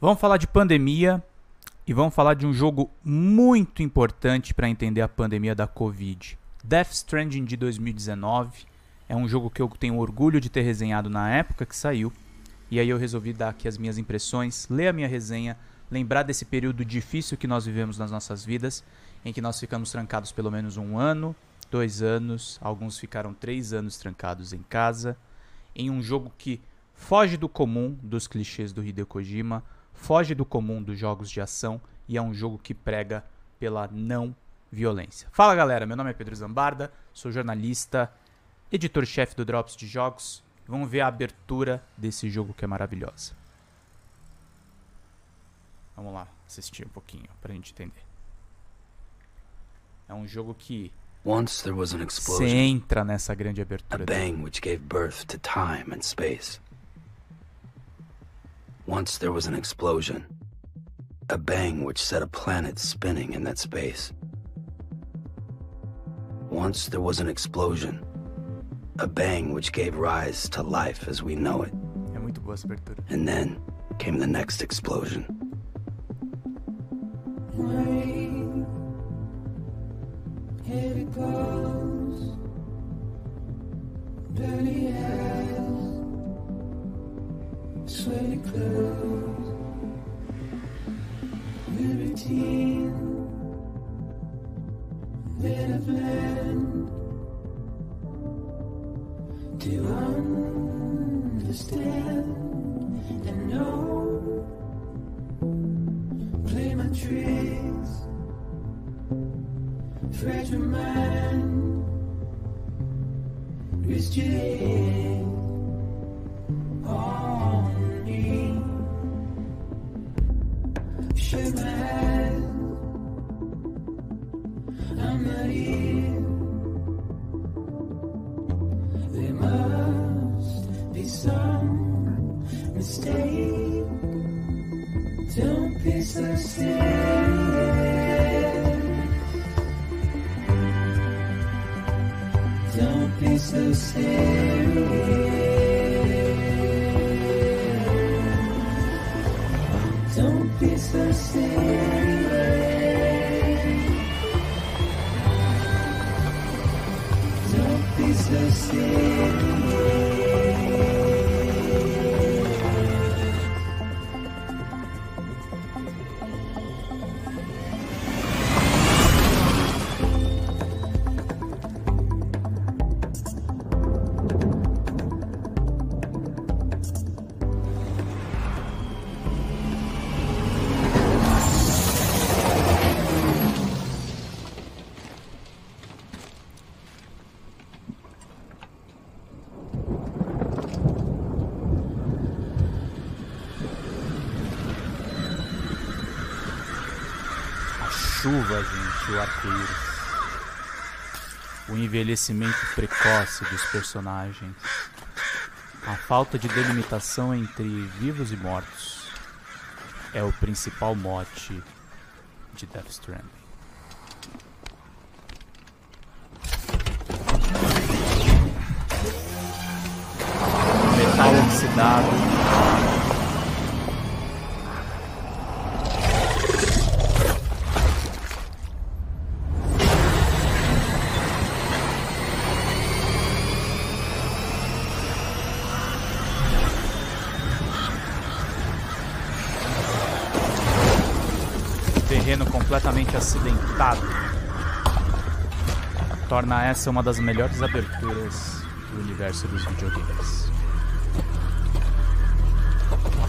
Vamos falar de pandemia e vamos falar de um jogo muito importante para entender a pandemia da Covid. Death Stranding de 2019 é um jogo que eu tenho orgulho de ter resenhado na época que saiu. E aí eu resolvi dar aqui as minhas impressões, ler a minha resenha, lembrar desse período difícil que nós vivemos nas nossas vidas, em que nós ficamos trancados pelo menos um ano, dois anos, alguns ficaram três anos trancados em casa, em um jogo que foge do comum dos clichês do Hideo Kojima foge do comum dos jogos de ação e é um jogo que prega pela não violência. Fala galera, meu nome é Pedro Zambarda, sou jornalista, editor-chefe do Drops de Jogos. Vamos ver a abertura desse jogo que é maravilhosa. Vamos lá, assistir um pouquinho pra gente entender. É um jogo que Once there was an explosion. entra nessa grande abertura. A bang which gave birth to time and space. Once there was an explosion. A bang which set a planet spinning in that space. Once there was an explosion. A bang which gave rise to life as we know it. And then came the next explosion. some mistake. Don't be so serious. Don't be so serious. Don't be so serious. Don't be so serious. chuva, gente, o arco-íris. O envelhecimento precoce dos personagens. A falta de delimitação entre vivos e mortos é o principal mote de Death Stranding. Metal oxidado completamente acidentado. Torna essa uma das melhores aberturas do universo dos videogames.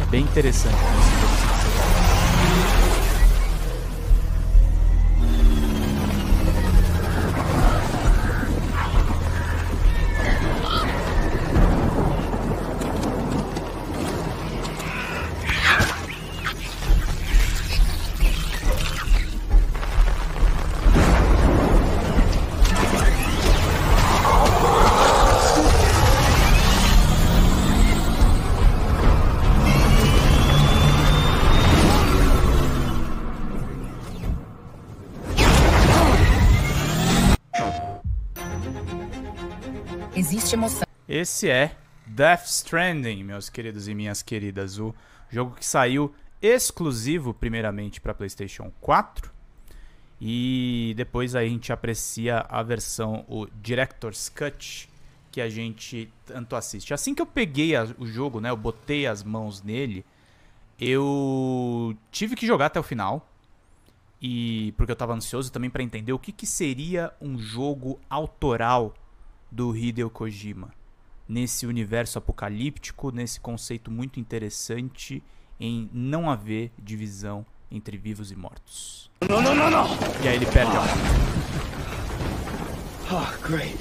É bem interessante. Né, emoção. Esse é Death Stranding, meus queridos e minhas queridas, o jogo que saiu exclusivo primeiramente para PlayStation 4 e depois a gente aprecia a versão o Director's Cut que a gente tanto assiste. Assim que eu peguei a, o jogo, né, eu botei as mãos nele, eu tive que jogar até o final e porque eu estava ansioso também para entender o que, que seria um jogo autoral do Hideo Kojima. Nesse universo apocalíptico, nesse conceito muito interessante em não haver divisão entre vivos e mortos. Não, não, não, não. E aí ele perde a Ah, oh, great.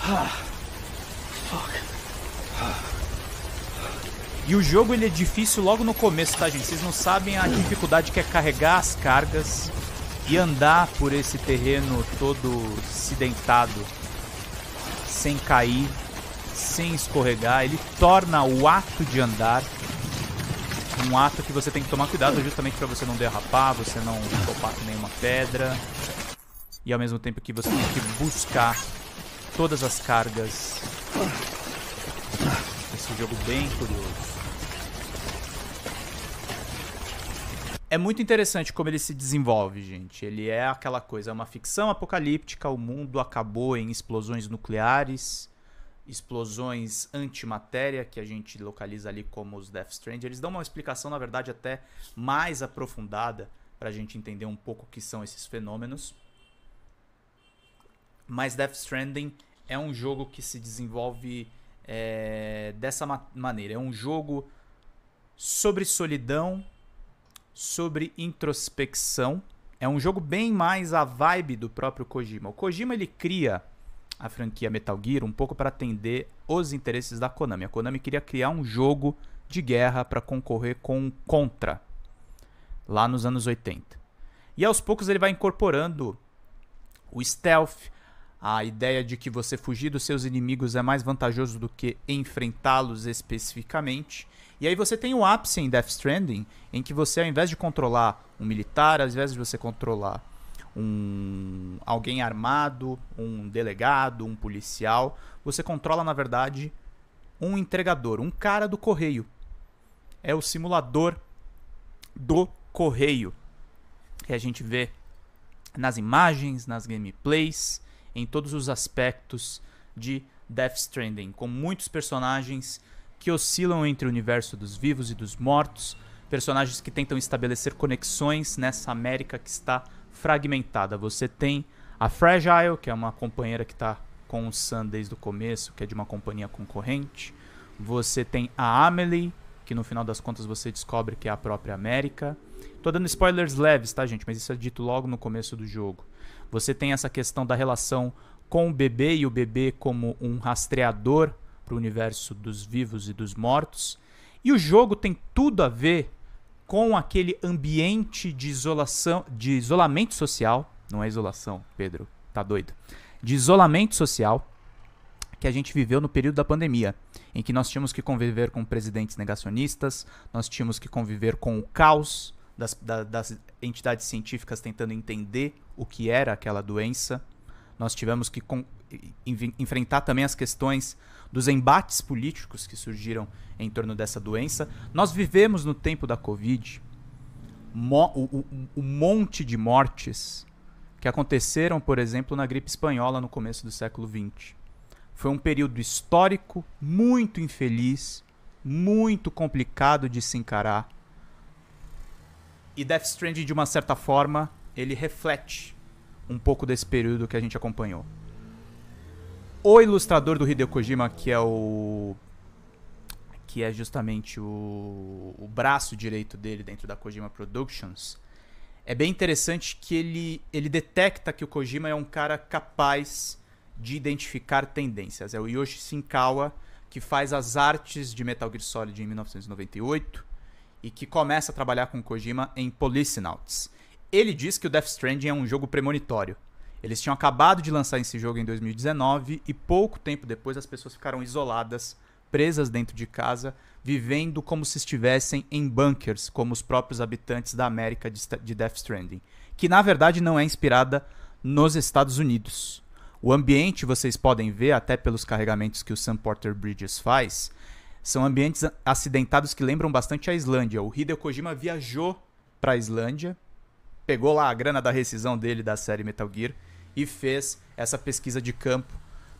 Ah, fuck. E o jogo ele é difícil logo no começo, tá gente? Vocês não sabem a dificuldade que é carregar as cargas e andar por esse terreno todo acidentado sem cair, sem escorregar. Ele torna o ato de andar um ato que você tem que tomar cuidado justamente para você não derrapar, você não topar com nenhuma pedra. E ao mesmo tempo que você tem que buscar todas as cargas. Esse jogo bem curioso. É muito interessante como ele se desenvolve, gente. Ele é aquela coisa, é uma ficção apocalíptica, o mundo acabou em explosões nucleares, explosões antimatéria, que a gente localiza ali como os Death Stranding. Eles dão uma explicação, na verdade, até mais aprofundada para a gente entender um pouco o que são esses fenômenos. Mas Death Stranding é um jogo que se desenvolve é, dessa ma maneira. É um jogo sobre solidão, sobre introspecção. É um jogo bem mais a vibe do próprio Kojima. O Kojima ele cria a franquia Metal Gear um pouco para atender os interesses da Konami. A Konami queria criar um jogo de guerra para concorrer com Contra lá nos anos 80. E aos poucos ele vai incorporando o stealth, a ideia de que você fugir dos seus inimigos é mais vantajoso do que enfrentá-los especificamente. E aí você tem o ápice em Death Stranding, em que você, ao invés de controlar um militar, ao invés de você controlar um alguém armado, um delegado, um policial, você controla, na verdade, um entregador, um cara do correio. É o simulador do correio que a gente vê nas imagens, nas gameplays, em todos os aspectos de Death Stranding, com muitos personagens que oscilam entre o universo dos vivos e dos mortos, personagens que tentam estabelecer conexões nessa América que está fragmentada. Você tem a Fragile, que é uma companheira que está com o Sun desde o começo, que é de uma companhia concorrente. Você tem a Amelie, que no final das contas você descobre que é a própria América. Tô dando spoilers leves, tá, gente? Mas isso é dito logo no começo do jogo. Você tem essa questão da relação com o bebê e o bebê como um rastreador para o universo dos vivos e dos mortos. E o jogo tem tudo a ver com aquele ambiente de isolação, de isolamento social, não é isolação, Pedro, tá doido. De isolamento social que a gente viveu no período da pandemia, em que nós tínhamos que conviver com presidentes negacionistas, nós tínhamos que conviver com o caos das, da, das entidades científicas tentando entender o que era aquela doença, nós tivemos que con enfrentar também as questões dos embates políticos que surgiram em torno dessa doença. Nós vivemos no tempo da Covid mo o, o, o monte de mortes que aconteceram, por exemplo, na gripe espanhola no começo do século XX. Foi um período histórico muito infeliz, muito complicado de se encarar. E Death Stranding, de uma certa forma, ele reflete um pouco desse período que a gente acompanhou o ilustrador do Hideo Kojima, que é o. que é justamente o, o braço direito dele dentro da Kojima Productions, é bem interessante que ele, ele detecta que o Kojima é um cara capaz de identificar tendências. É o Yoshi Shinkawa que faz as artes de Metal Gear Solid em 1998 e que começa a trabalhar com Kojima em Policenauts. Ele diz que o Death Stranding é um jogo premonitório. Eles tinham acabado de lançar esse jogo em 2019 e pouco tempo depois as pessoas ficaram isoladas, presas dentro de casa, vivendo como se estivessem em bunkers, como os próprios habitantes da América de Death Stranding, que na verdade não é inspirada nos Estados Unidos. O ambiente, vocês podem ver até pelos carregamentos que o Sam Porter Bridges faz, são ambientes acidentados que lembram bastante a Islândia. O Hideo Kojima viajou para a Islândia, pegou lá a grana da rescisão dele da série Metal Gear e fez essa pesquisa de campo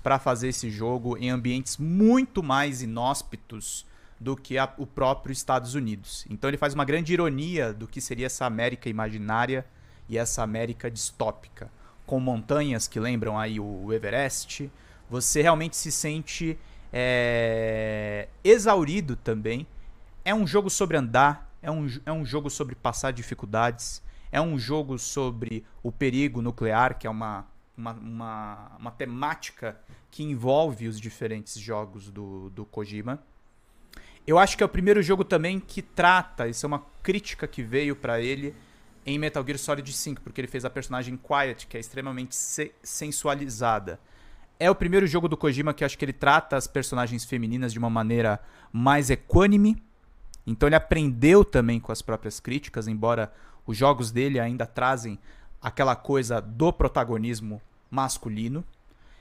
para fazer esse jogo em ambientes muito mais inóspitos do que a, o próprio Estados Unidos. Então ele faz uma grande ironia do que seria essa América imaginária e essa América distópica, com montanhas que lembram aí o Everest. Você realmente se sente é, exaurido também. É um jogo sobre andar, é um, é um jogo sobre passar dificuldades, é um jogo sobre o perigo nuclear, que é uma, uma, uma, uma temática que envolve os diferentes jogos do, do Kojima. Eu acho que é o primeiro jogo também que trata, isso é uma crítica que veio para ele em Metal Gear Solid 5, porque ele fez a personagem Quiet, que é extremamente se sensualizada. É o primeiro jogo do Kojima que acho que ele trata as personagens femininas de uma maneira mais equânime. Então ele aprendeu também com as próprias críticas, embora os jogos dele ainda trazem aquela coisa do protagonismo masculino.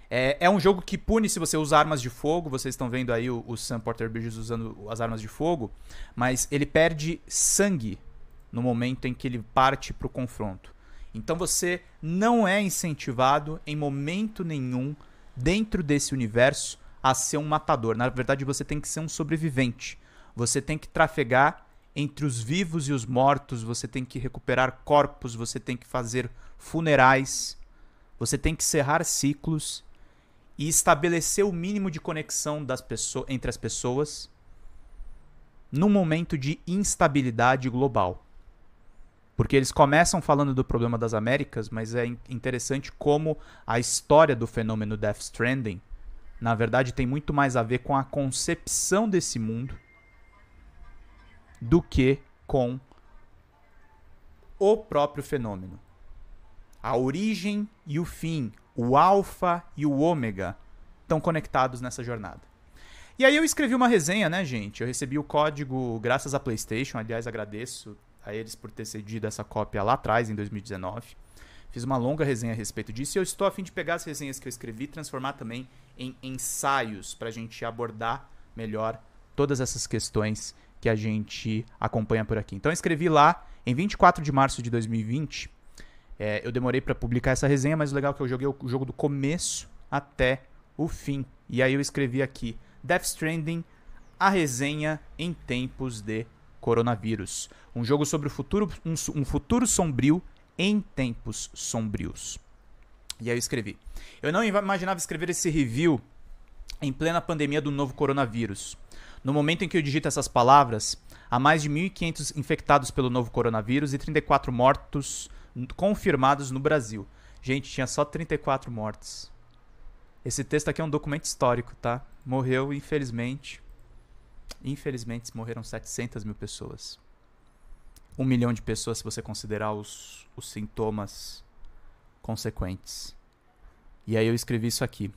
É, é, um jogo que pune se você usa armas de fogo. Vocês estão vendo aí o, o Sam Porter Bridges usando as armas de fogo. Mas ele perde sangue no momento em que ele parte para o confronto. Então você não é incentivado em momento nenhum dentro desse universo a ser um matador. Na verdade, você tem que ser um sobrevivente. Você tem que trafegar entre os vivos e os mortos, você tem que recuperar corpos, você tem que fazer funerais, você tem que cerrar ciclos e estabelecer o mínimo de conexão das pessoas, entre as pessoas num momento de instabilidade global. Porque eles começam falando do problema das Américas, mas é interessante como a história do fenômeno Death Stranding, na verdade, tem muito mais a ver com a concepção desse mundo do que com o próprio fenômeno. A origem e o fim, o alfa e o ômega estão conectados nessa jornada. E aí eu escrevi uma resenha, né, gente? Eu recebi o código graças à PlayStation, aliás, agradeço a eles por ter cedido essa cópia lá atrás, em 2019. Fiz uma longa resenha a respeito disso e eu estou a fim de pegar as resenhas que eu escrevi e transformar também em ensaios para a gente abordar melhor todas essas questões que a gente acompanha por aqui. Então eu escrevi lá em 24 de março de 2020. É, eu demorei para publicar essa resenha, mas o legal é que eu joguei o jogo do começo até o fim. E aí eu escrevi aqui: Death Stranding, a resenha em tempos de coronavírus. Um jogo sobre o futuro, um, um futuro sombrio em tempos sombrios. E aí eu escrevi. Eu não imaginava escrever esse review em plena pandemia do novo coronavírus. No momento em que eu digito essas palavras, há mais de 1.500 infectados pelo novo coronavírus e 34 mortos confirmados no Brasil. Gente, tinha só 34 mortos. Esse texto aqui é um documento histórico, tá? Morreu, infelizmente. Infelizmente, morreram 700 mil pessoas. Um milhão de pessoas, se você considerar os, os sintomas consequentes. E aí eu escrevi isso aqui.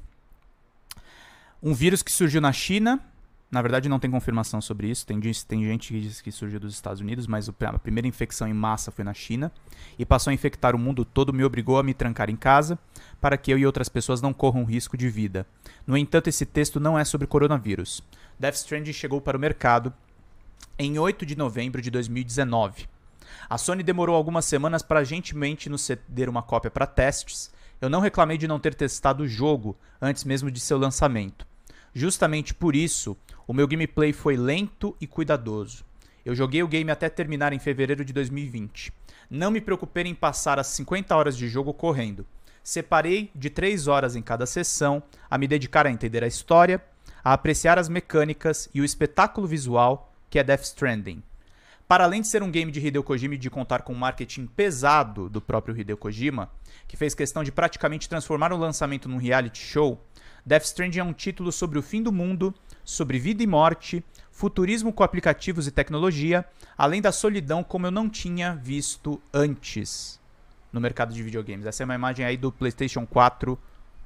Um vírus que surgiu na China na verdade, não tem confirmação sobre isso. Tem, tem gente que diz que surgiu dos Estados Unidos, mas a primeira infecção em massa foi na China e passou a infectar o mundo todo, me obrigou a me trancar em casa para que eu e outras pessoas não corram risco de vida. No entanto, esse texto não é sobre coronavírus. Death Stranding chegou para o mercado em 8 de novembro de 2019. A Sony demorou algumas semanas para gentilmente nos ceder uma cópia para testes. Eu não reclamei de não ter testado o jogo antes mesmo de seu lançamento. Justamente por isso, o meu gameplay foi lento e cuidadoso. Eu joguei o game até terminar em fevereiro de 2020. Não me preocupei em passar as 50 horas de jogo correndo. Separei de 3 horas em cada sessão a me dedicar a entender a história, a apreciar as mecânicas e o espetáculo visual que é Death Stranding. Para além de ser um game de Hideo Kojima e de contar com um marketing pesado do próprio Hideo Kojima, que fez questão de praticamente transformar o lançamento num reality show, Death Stranding é um título sobre o fim do mundo, sobre vida e morte, futurismo com aplicativos e tecnologia, além da solidão como eu não tinha visto antes no mercado de videogames. Essa é uma imagem aí do PlayStation 4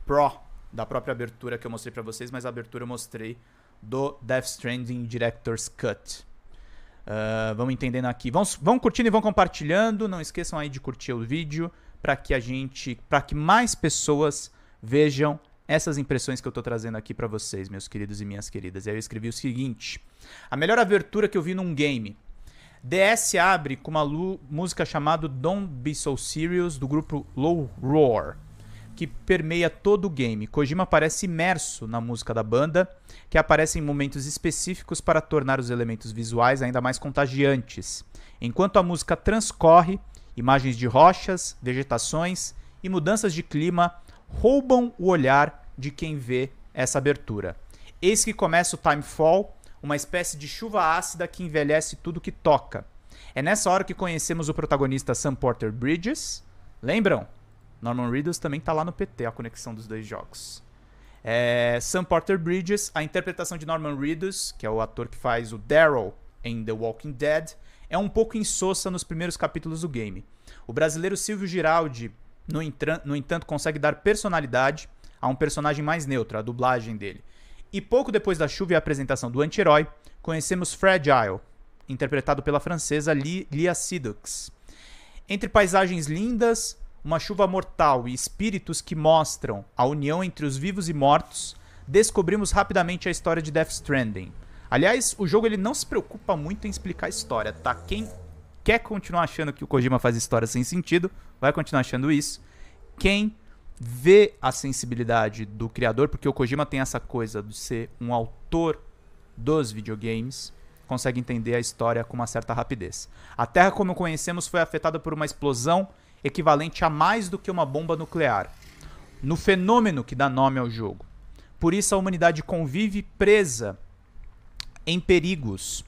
Pro, da própria abertura que eu mostrei para vocês, mas a abertura eu mostrei do Death Stranding Director's Cut. Uh, vamos entendendo aqui. Vão, vão curtindo e vão compartilhando. Não esqueçam aí de curtir o vídeo para que a gente, para que mais pessoas vejam essas impressões que eu estou trazendo aqui para vocês, meus queridos e minhas queridas. E aí eu escrevi o seguinte: a melhor abertura que eu vi num game. DS abre com uma música chamada Don't Be So Serious do grupo Low Roar que permeia todo o game. Kojima parece imerso na música da banda, que aparece em momentos específicos para tornar os elementos visuais ainda mais contagiantes. Enquanto a música transcorre, imagens de rochas, vegetações e mudanças de clima roubam o olhar de quem vê essa abertura. Eis que começa o Timefall, uma espécie de chuva ácida que envelhece tudo que toca. É nessa hora que conhecemos o protagonista Sam Porter Bridges. Lembram? Norman Reedus também está lá no PT, a conexão dos dois jogos. É, Sam Porter Bridges, a interpretação de Norman Reedus, que é o ator que faz o Daryl em The Walking Dead, é um pouco insossa nos primeiros capítulos do game. O brasileiro Silvio Giraldi, no, no entanto, consegue dar personalidade a um personagem mais neutro, a dublagem dele. E pouco depois da chuva e a apresentação do anti-herói, conhecemos Fragile, interpretado pela francesa Lia Sidux. Entre paisagens lindas, uma chuva mortal e espíritos que mostram a união entre os vivos e mortos, descobrimos rapidamente a história de Death Stranding. Aliás, o jogo ele não se preocupa muito em explicar a história, tá? Quem quer continuar achando que o Kojima faz história sem sentido, vai continuar achando isso. Quem vê a sensibilidade do criador, porque o Kojima tem essa coisa de ser um autor dos videogames, consegue entender a história com uma certa rapidez. A Terra como conhecemos foi afetada por uma explosão equivalente a mais do que uma bomba nuclear, no fenômeno que dá nome ao jogo. Por isso a humanidade convive presa em perigos,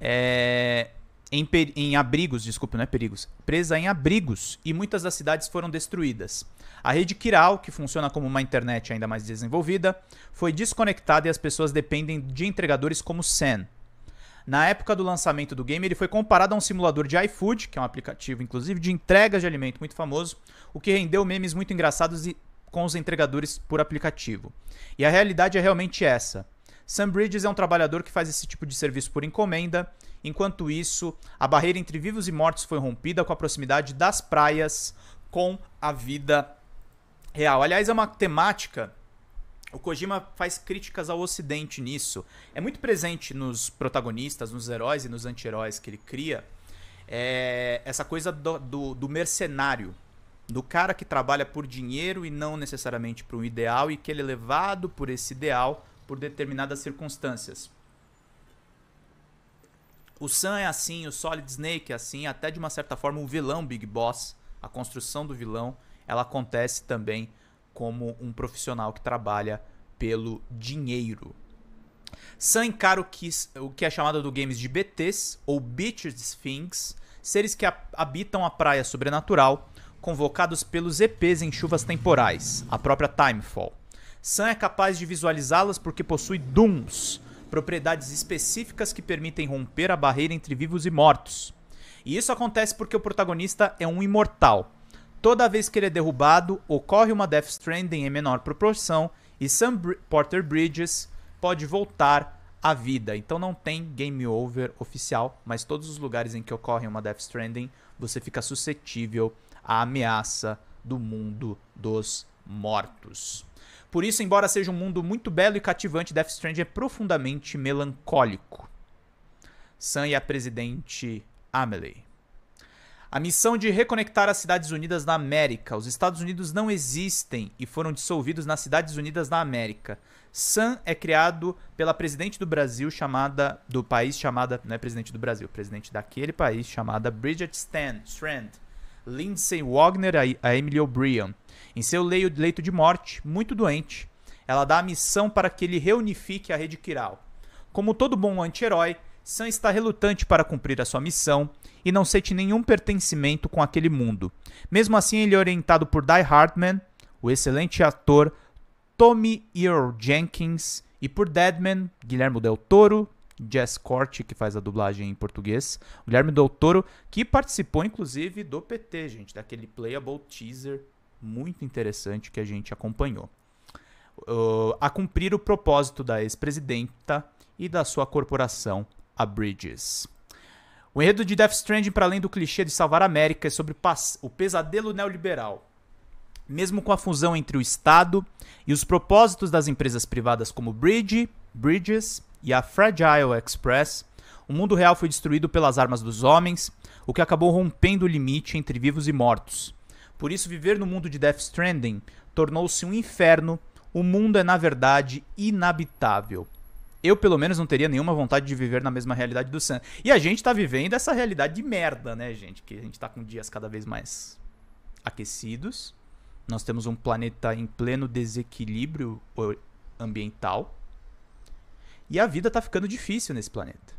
é, em, em abrigos, desculpe, não é perigos, presa em abrigos e muitas das cidades foram destruídas. A rede Kiral, que funciona como uma internet ainda mais desenvolvida, foi desconectada e as pessoas dependem de entregadores como Sen na época do lançamento do game, ele foi comparado a um simulador de iFood, que é um aplicativo, inclusive, de entregas de alimento muito famoso, o que rendeu memes muito engraçados com os entregadores por aplicativo. E a realidade é realmente essa. Sam Bridges é um trabalhador que faz esse tipo de serviço por encomenda. Enquanto isso, a barreira entre vivos e mortos foi rompida com a proximidade das praias com a vida real. Aliás, é uma temática o Kojima faz críticas ao Ocidente nisso. É muito presente nos protagonistas, nos heróis e nos anti-heróis que ele cria. É essa coisa do, do, do, mercenário, do cara que trabalha por dinheiro e não necessariamente por um ideal, e que ele é levado por esse ideal por determinadas circunstâncias. O Sam é assim, o Solid Snake é assim, até de uma certa forma o vilão Big Boss, a construção do vilão, ela acontece também como um profissional que trabalha pelo dinheiro. Sam encara o que, o que é chamado do games de BTs, ou Beach Sphinx, seres que habitam a praia sobrenatural, convocados pelos EPs em chuvas temporais, a própria Timefall. Sam é capaz de visualizá-las porque possui Dooms, propriedades específicas que permitem romper a barreira entre vivos e mortos. E isso acontece porque o protagonista é um imortal, Toda vez que ele é derrubado, ocorre uma Death Stranding em menor proporção e Sam Br Porter Bridges pode voltar à vida. Então não tem game over oficial, mas todos os lugares em que ocorre uma Death Stranding, você fica suscetível à ameaça do mundo dos mortos. Por isso, embora seja um mundo muito belo e cativante, Death Stranding é profundamente melancólico. Sam e a presidente Amelie. A missão de reconectar as Cidades Unidas na América. Os Estados Unidos não existem e foram dissolvidos nas Cidades Unidas na América. SAM é criado pela presidente do Brasil chamada do país chamada, não é presidente do Brasil, presidente daquele país chamada Bridget Stan, Strand. Lindsay Wagner a Emily O'Brien. Em seu leito de morte, muito doente, ela dá a missão para que ele reunifique a rede Kiral. Como todo bom anti-herói, Sam está relutante para cumprir a sua missão e não sente nenhum pertencimento com aquele mundo. Mesmo assim, ele é orientado por Die Hartman, o excelente ator Tommy Earl Jenkins e por Deadman, Guilherme Del Toro, Jess Corte, que faz a dublagem em português, Guilherme Del Toro, que participou inclusive do PT, gente, daquele playable teaser muito interessante que a gente acompanhou. Uh, a cumprir o propósito da ex-presidenta e da sua corporação a Bridges. O enredo de Death Stranding, para além do clichê de salvar a América, é sobre o pesadelo neoliberal. Mesmo com a fusão entre o Estado e os propósitos das empresas privadas como Bridge, Bridges e a Fragile Express, o mundo real foi destruído pelas armas dos homens, o que acabou rompendo o limite entre vivos e mortos. Por isso, viver no mundo de Death Stranding tornou-se um inferno. O mundo é, na verdade, inabitável eu, pelo menos, não teria nenhuma vontade de viver na mesma realidade do Sam. E a gente tá vivendo essa realidade de merda, né, gente? Que a gente tá com dias cada vez mais aquecidos. Nós temos um planeta em pleno desequilíbrio ambiental. E a vida tá ficando difícil nesse planeta.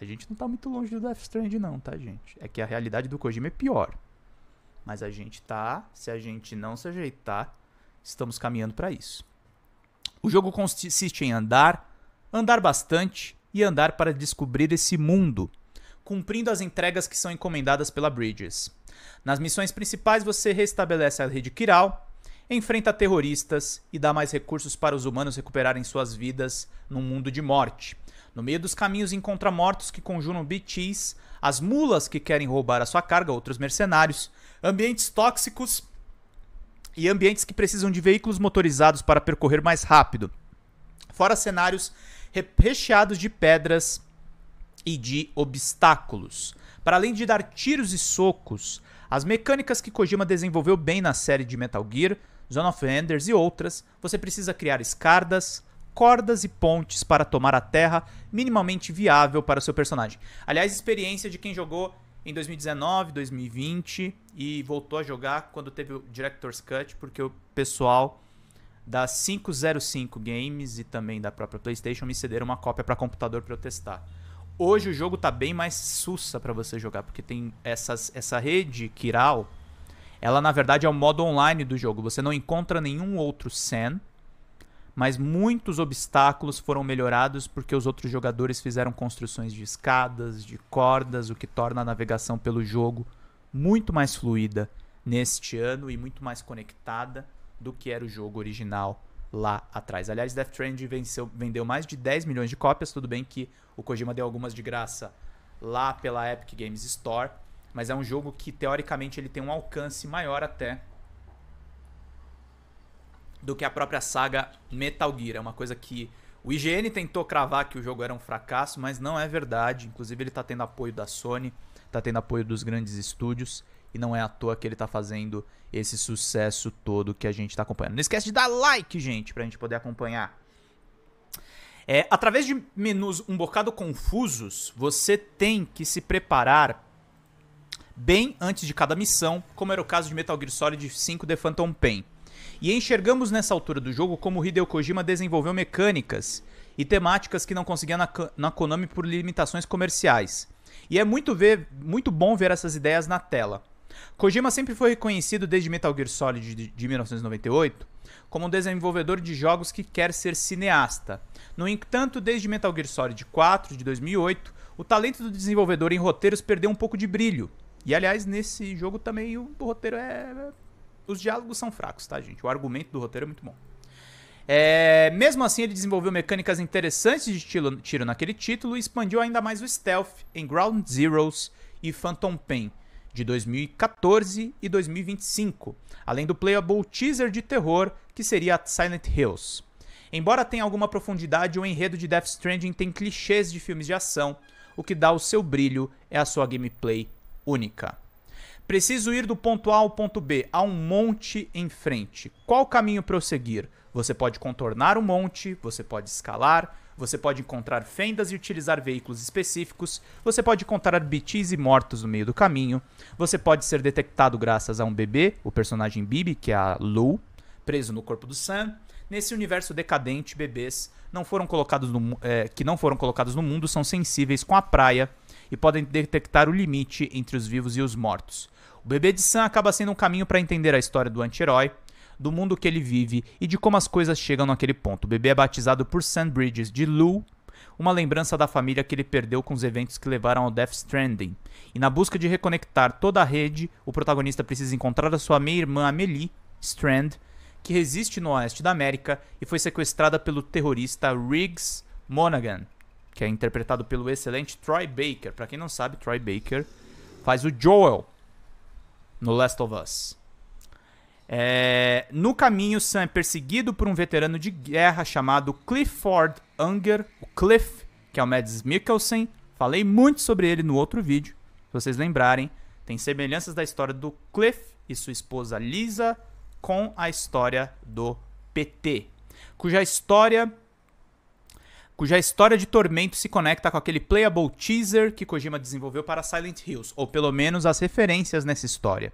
A gente não tá muito longe do Death Strand, não, tá, gente? É que a realidade do Kojima é pior. Mas a gente tá, se a gente não se ajeitar, estamos caminhando para isso. O jogo consiste em andar, andar bastante e andar para descobrir esse mundo, cumprindo as entregas que são encomendadas pela Bridges. Nas missões principais, você restabelece a rede Kiral, enfrenta terroristas e dá mais recursos para os humanos recuperarem suas vidas num mundo de morte. No meio dos caminhos encontra mortos que conjuram BTs, as mulas que querem roubar a sua carga, outros mercenários, ambientes tóxicos e ambientes que precisam de veículos motorizados para percorrer mais rápido. Fora cenários recheados de pedras e de obstáculos. Para além de dar tiros e socos, as mecânicas que Kojima desenvolveu bem na série de Metal Gear, Zone of Enders e outras, você precisa criar escadas, cordas e pontes para tomar a terra minimamente viável para seu personagem. Aliás, experiência de quem jogou em 2019, 2020 e voltou a jogar quando teve o Director's Cut, porque o pessoal da 505 Games e também da própria PlayStation me cederam uma cópia para computador para eu testar. Hoje o jogo tá bem mais sussa para você jogar, porque tem essas, essa rede Kiral, ela na verdade é o modo online do jogo. Você não encontra nenhum outro Sen, mas muitos obstáculos foram melhorados porque os outros jogadores fizeram construções de escadas, de cordas, o que torna a navegação pelo jogo muito mais fluida neste ano e muito mais conectada do que era o jogo original lá atrás. Aliás, Death Stranding venceu, vendeu mais de 10 milhões de cópias, tudo bem que o Kojima deu algumas de graça lá pela Epic Games Store, mas é um jogo que teoricamente ele tem um alcance maior até do que a própria saga Metal Gear. É uma coisa que o IGN tentou cravar que o jogo era um fracasso, mas não é verdade. Inclusive ele está tendo apoio da Sony, está tendo apoio dos grandes estúdios e não é à toa que ele está fazendo esse sucesso todo que a gente está acompanhando. Não esquece de dar like, gente, para a gente poder acompanhar. É, através de menus um bocado confusos, você tem que se preparar bem antes de cada missão, como era o caso de Metal Gear Solid 5 The Phantom Pain. E enxergamos nessa altura do jogo como Hideo Kojima desenvolveu mecânicas e temáticas que não conseguia na, na Konami por limitações comerciais. E é muito, ver, muito bom ver essas ideias na tela. Kojima sempre foi reconhecido desde Metal Gear Solid de, 1998 como um desenvolvedor de jogos que quer ser cineasta. No entanto, desde Metal Gear Solid 4 de 2008, o talento do desenvolvedor em roteiros perdeu um pouco de brilho. E aliás, nesse jogo também o roteiro é. Os diálogos são fracos, tá, gente? O argumento do roteiro é muito bom. É... mesmo assim, ele desenvolveu mecânicas interessantes de tiro, tiro naquele título e expandiu ainda mais o stealth em Ground Zeroes e Phantom Pain, de 2014 e 2025, além do playable teaser de terror que seria Silent Hills. Embora tenha alguma profundidade, o enredo de Death Stranding tem clichês de filmes de ação, o que dá o seu brilho é a sua gameplay única. Preciso ir do ponto A ao ponto B, há um monte em frente. Qual caminho prosseguir? Você pode contornar o monte, você pode escalar, você pode encontrar fendas e utilizar veículos específicos. Você pode encontrar BTs e mortos no meio do caminho. Você pode ser detectado graças a um bebê, o personagem Bibi, que é a Lou, preso no corpo do Sam. Nesse universo decadente, bebês não foram colocados no, é, que não foram colocados no mundo são sensíveis com a praia e podem detectar o limite entre os vivos e os mortos. O bebê de Sam acaba sendo um caminho para entender a história do anti-herói do mundo que ele vive e de como as coisas chegam naquele ponto. O bebê é batizado por Sam Bridges de Lou, uma lembrança da família que ele perdeu com os eventos que levaram ao Death Stranding. E na busca de reconectar toda a rede, o protagonista precisa encontrar a sua meia-irmã Amelie Strand, que resiste no oeste da América e foi sequestrada pelo terrorista Riggs Monaghan, que é interpretado pelo excelente Troy Baker. Para quem não sabe, Troy Baker faz o Joel no Last of Us. É, no caminho, Sam é perseguido por um veterano de guerra chamado Clifford Unger, o Cliff, que é o Mads Mikkelsen. Falei muito sobre ele no outro vídeo, se vocês lembrarem. Tem semelhanças da história do Cliff e sua esposa Lisa com a história do PT, cuja história cuja história de tormento se conecta com aquele playable teaser que Kojima desenvolveu para Silent Hills, ou pelo menos as referências nessa história.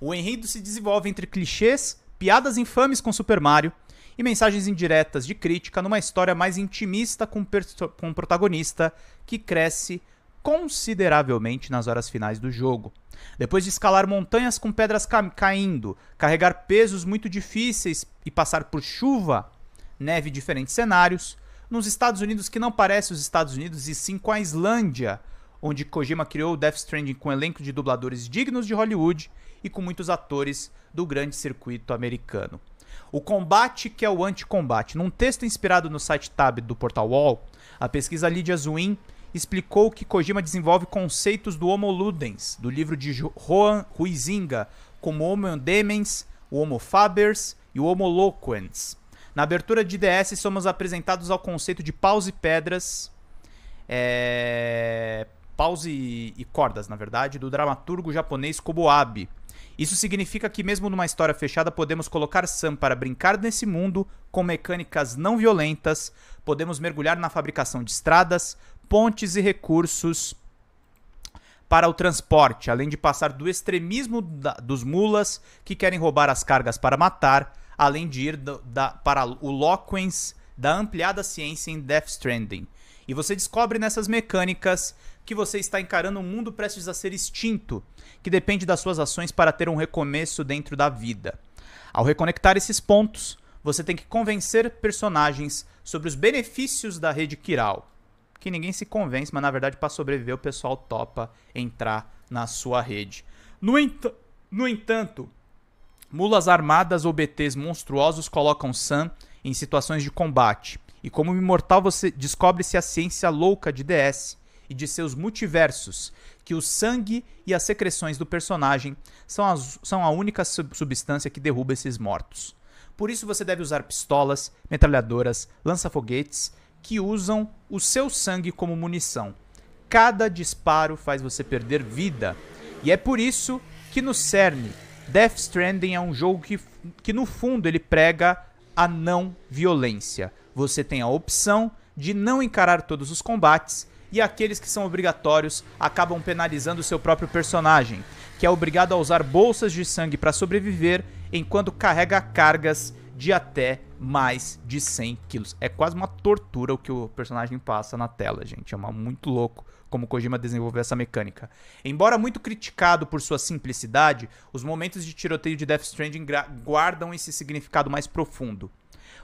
O enredo se desenvolve entre clichês, piadas infames com Super Mario e mensagens indiretas de crítica numa história mais intimista com, com um protagonista que cresce consideravelmente nas horas finais do jogo. Depois de escalar montanhas com pedras ca caindo, carregar pesos muito difíceis e passar por chuva, neve e diferentes cenários, nos Estados Unidos que não parece os Estados Unidos e sim com a Islândia, onde Kojima criou Death Stranding com um elenco de dubladores dignos de Hollywood e com muitos atores do grande circuito americano. O combate que é o anticombate. Num texto inspirado no site Tab do portal Wall, a pesquisa Lydia Zuin explicou que Kojima desenvolve conceitos do Homo Ludens, do livro de Juan Huizinga, como Homo Demens, o Homo Fabers e o Homo Loquens. Na abertura de DS, somos apresentados ao conceito de paus e pedras, é... paus e... cordas, na verdade, do dramaturgo japonês Koboabe, isso significa que, mesmo numa história fechada, podemos colocar Sam para brincar nesse mundo com mecânicas não violentas, podemos mergulhar na fabricação de estradas, pontes e recursos para o transporte, além de passar do extremismo da, dos mulas que querem roubar as cargas para matar, além de ir do, da, para o Loquens da ampliada ciência em Death Stranding. E você descobre nessas mecânicas que você está encarando um mundo prestes a ser extinto, que depende das suas ações para ter um recomeço dentro da vida. Ao reconectar esses pontos, você tem que convencer personagens sobre os benefícios da rede Kiral. Que ninguém se convence, mas na verdade, para sobreviver, o pessoal topa entrar na sua rede. No, ent no entanto, mulas armadas ou BTs monstruosos colocam Sam em situações de combate e como um imortal, você descobre-se a ciência louca de DS e de seus multiversos, que o sangue e as secreções do personagem são, as, são a única substância que derruba esses mortos. Por isso você deve usar pistolas, metralhadoras, lança-foguetes que usam o seu sangue como munição. Cada disparo faz você perder vida. E é por isso que no cerne, Death Stranding é um jogo que, que no fundo ele prega a não violência. Você tem a opção de não encarar todos os combates, e aqueles que são obrigatórios acabam penalizando seu próprio personagem, que é obrigado a usar bolsas de sangue para sobreviver enquanto carrega cargas de até mais de 100 quilos. É quase uma tortura o que o personagem passa na tela, gente. É uma, muito louco como Kojima desenvolveu essa mecânica. Embora muito criticado por sua simplicidade, os momentos de tiroteio de Death Stranding guardam esse significado mais profundo.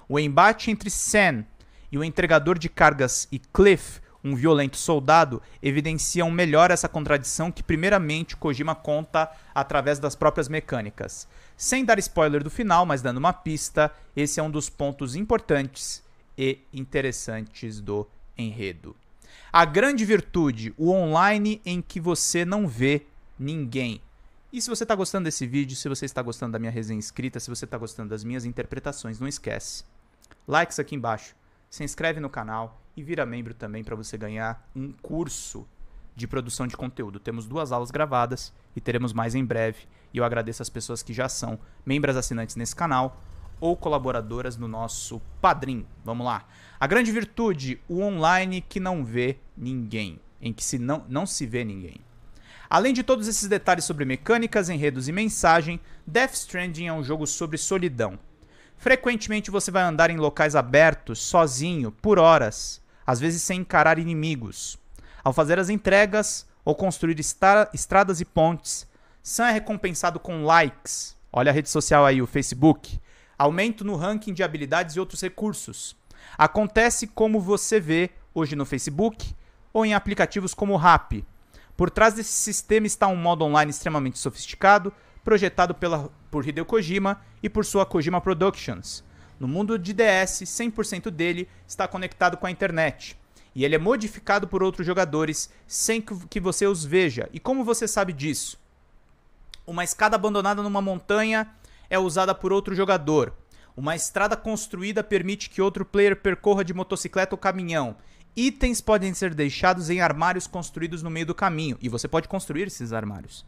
O embate entre Sam e o entregador de cargas e Cliff, um violento soldado, evidenciam melhor essa contradição que primeiramente Kojima conta através das próprias mecânicas. Sem dar spoiler do final, mas dando uma pista, esse é um dos pontos importantes e interessantes do enredo. A grande virtude, o online em que você não vê ninguém. E se você está gostando desse vídeo, se você está gostando da minha resenha escrita, se você está gostando das minhas interpretações, não esquece. Likes aqui embaixo, se inscreve no canal e vira membro também para você ganhar um curso de produção de conteúdo. Temos duas aulas gravadas e teremos mais em breve. E eu agradeço as pessoas que já são membros assinantes nesse canal ou colaboradoras no nosso Padrim. Vamos lá. A grande virtude, o online que não vê ninguém, em que se não, não se vê ninguém. Além de todos esses detalhes sobre mecânicas, enredos e mensagem, Death Stranding é um jogo sobre solidão. Frequentemente você vai andar em locais abertos, sozinho, por horas, às vezes sem encarar inimigos. Ao fazer as entregas ou construir estradas e pontes, Sam é recompensado com likes. Olha a rede social aí, o Facebook. Aumento no ranking de habilidades e outros recursos. Acontece como você vê hoje no Facebook ou em aplicativos como o Rappi. Por trás desse sistema está um modo online extremamente sofisticado, projetado pela, por Hideo Kojima e por sua Kojima Productions. No mundo de DS, 100% dele está conectado com a internet. E ele é modificado por outros jogadores sem que você os veja. E como você sabe disso? Uma escada abandonada numa montanha é usada por outro jogador. Uma estrada construída permite que outro player percorra de motocicleta ou caminhão. Itens podem ser deixados em armários construídos no meio do caminho, e você pode construir esses armários.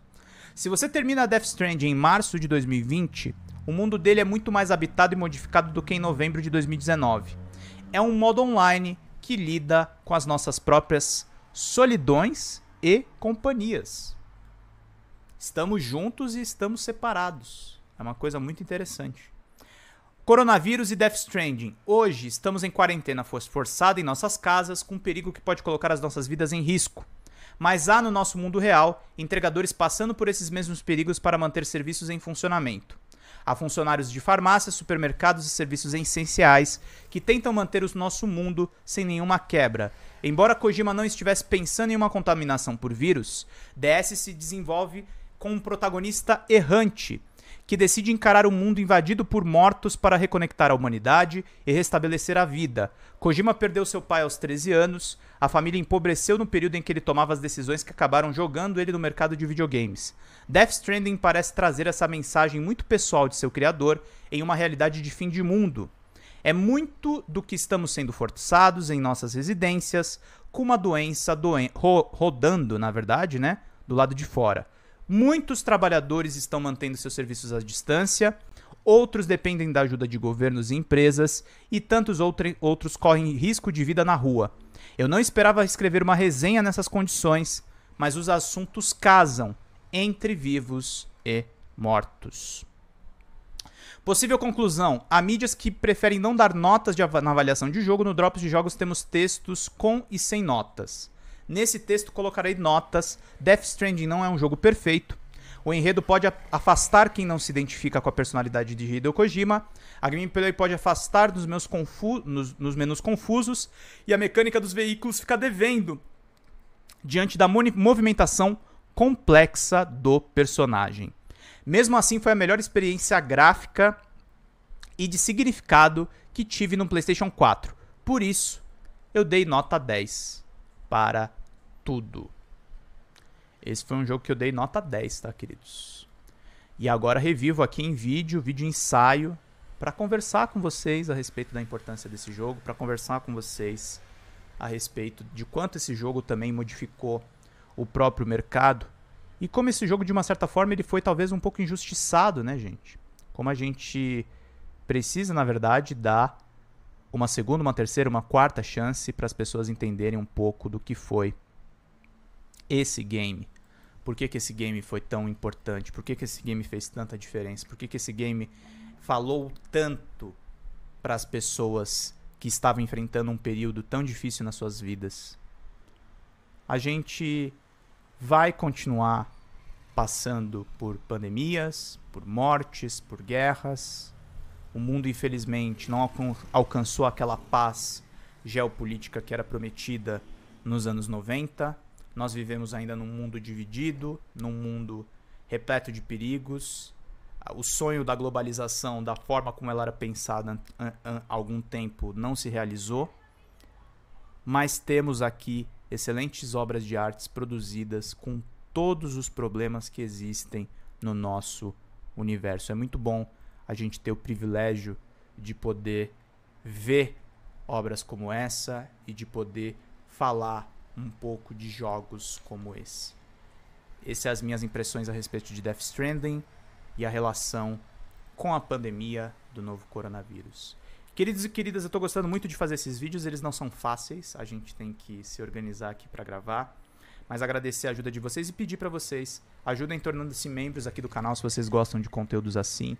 Se você termina Death Stranding em março de 2020, o mundo dele é muito mais habitado e modificado do que em novembro de 2019. É um modo online que lida com as nossas próprias solidões e companhias. Estamos juntos e estamos separados. É uma coisa muito interessante. Coronavírus e Death Stranding. Hoje estamos em quarentena forçada em nossas casas, com um perigo que pode colocar as nossas vidas em risco. Mas há no nosso mundo real entregadores passando por esses mesmos perigos para manter serviços em funcionamento. Há funcionários de farmácias, supermercados e serviços essenciais que tentam manter o nosso mundo sem nenhuma quebra. Embora Kojima não estivesse pensando em uma contaminação por vírus, DS se desenvolve com um protagonista errante, que decide encarar o um mundo invadido por mortos para reconectar a humanidade e restabelecer a vida. Kojima perdeu seu pai aos 13 anos, a família empobreceu no período em que ele tomava as decisões que acabaram jogando ele no mercado de videogames. Death Stranding parece trazer essa mensagem muito pessoal de seu criador em uma realidade de fim de mundo. É muito do que estamos sendo forçados em nossas residências, com uma doença doen ro rodando, na verdade, né? Do lado de fora. Muitos trabalhadores estão mantendo seus serviços à distância, outros dependem da ajuda de governos e empresas, e tantos outros correm risco de vida na rua. Eu não esperava escrever uma resenha nessas condições, mas os assuntos casam entre vivos e mortos. Possível conclusão: há mídias que preferem não dar notas av na avaliação de jogo. No Drops de Jogos temos textos com e sem notas. Nesse texto colocarei notas. Death Stranding não é um jogo perfeito. O enredo pode afastar quem não se identifica com a personalidade de Hideo Kojima. A gameplay pode afastar dos meus confu nos, nos confusos. E a mecânica dos veículos fica devendo diante da movimentação complexa do personagem. Mesmo assim, foi a melhor experiência gráfica e de significado que tive no PlayStation 4. Por isso, eu dei nota 10 para tudo. Esse foi um jogo que eu dei nota 10, tá, queridos? E agora revivo aqui em vídeo, vídeo ensaio, para conversar com vocês a respeito da importância desse jogo, para conversar com vocês a respeito de quanto esse jogo também modificou o próprio mercado e como esse jogo de uma certa forma ele foi talvez um pouco injustiçado, né, gente? Como a gente precisa, na verdade, dar uma segunda, uma terceira, uma quarta chance para as pessoas entenderem um pouco do que foi esse game. Por que, que esse game foi tão importante? Por que, que esse game fez tanta diferença? Por que, que esse game falou tanto para as pessoas que estavam enfrentando um período tão difícil nas suas vidas? A gente vai continuar passando por pandemias, por mortes, por guerras, o mundo, infelizmente, não alcançou aquela paz geopolítica que era prometida nos anos 90. Nós vivemos ainda num mundo dividido, num mundo repleto de perigos. Ah, o sonho da globalização, da forma como ela era pensada há algum tempo, não se realizou. Mas temos aqui excelentes obras de artes produzidas com todos os problemas que existem no nosso universo. É muito bom a gente ter o privilégio de poder ver obras como essa e de poder falar um pouco de jogos como esse. Essas são é as minhas impressões a respeito de Death Stranding e a relação com a pandemia do novo coronavírus. Queridos e queridas, eu estou gostando muito de fazer esses vídeos, eles não são fáceis, a gente tem que se organizar aqui para gravar. Mas agradecer a ajuda de vocês e pedir para vocês, ajudem tornando-se membros aqui do canal se vocês gostam de conteúdos assim.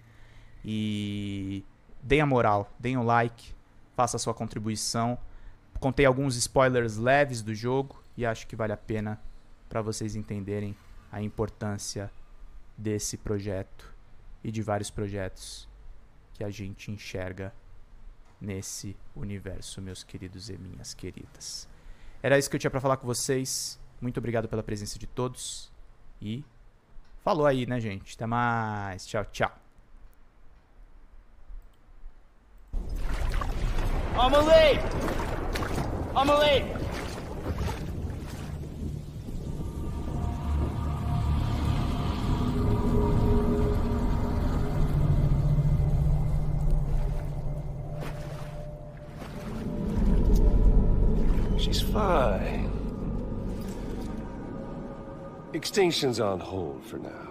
E deem a moral, deem o like, faça a sua contribuição. Contei alguns spoilers leves do jogo e acho que vale a pena para vocês entenderem a importância desse projeto e de vários projetos que a gente enxerga nesse universo, meus queridos e minhas queridas. Era isso que eu tinha para falar com vocês. Muito obrigado pela presença de todos e falou aí, né, gente? Até mais. Tchau, tchau. I'm a lead. I'm a lead. She's fine. Extinction's on hold for now.